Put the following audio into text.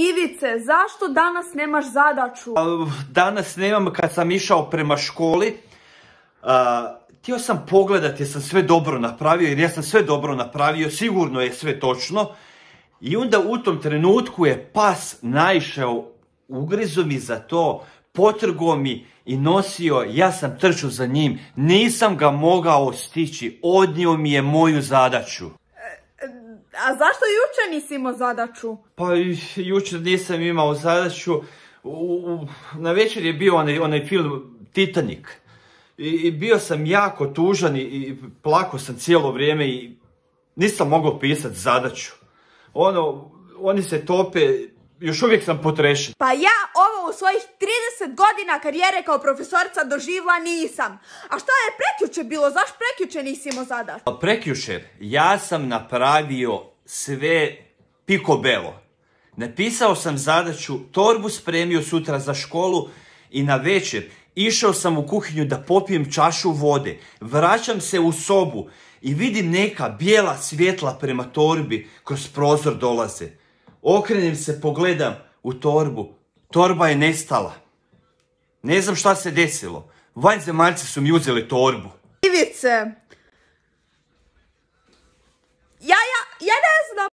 Ivice, zašto danas nemaš zadaću? Danas nemam kad sam išao prema školi. htio sam pogledati jer sam sve dobro napravio, jer ja sam sve dobro napravio, sigurno je sve točno. I onda u tom trenutku je pas naišao, ugrizo mi za to, potrgo mi i nosio, ja sam trčao za njim, nisam ga mogao stići, odnio mi je moju zadaću. A zašto juče nisi imao zadaću? Pa jučer nisam imao zadaću. na večer je bio onaj, film Titanic. I, bio sam jako tužan i, plako sam cijelo vrijeme i nisam mogao pisati zadaću. Ono, oni se tope, još uvijek sam potrešen. Pa ja ovo u svojih 30 godina karijere kao profesorica doživla nisam. A šta je prekjuče bilo? zašto prekjuče nisimo zadaču? Prekjuče, Prekjučer ja sam napravio sve piko belo. Napisao sam zadaću, torbu spremio sutra za školu i na večer išao sam u kuhinju da popijem čašu vode. Vraćam se u sobu i vidim neka bijela svjetla prema torbi kroz prozor dolaze. Okrenem se, pogledam u torbu. Torba je nestala. Ne znam šta se desilo. Vanjzemaljci su mi uzeli torbu. Ivice,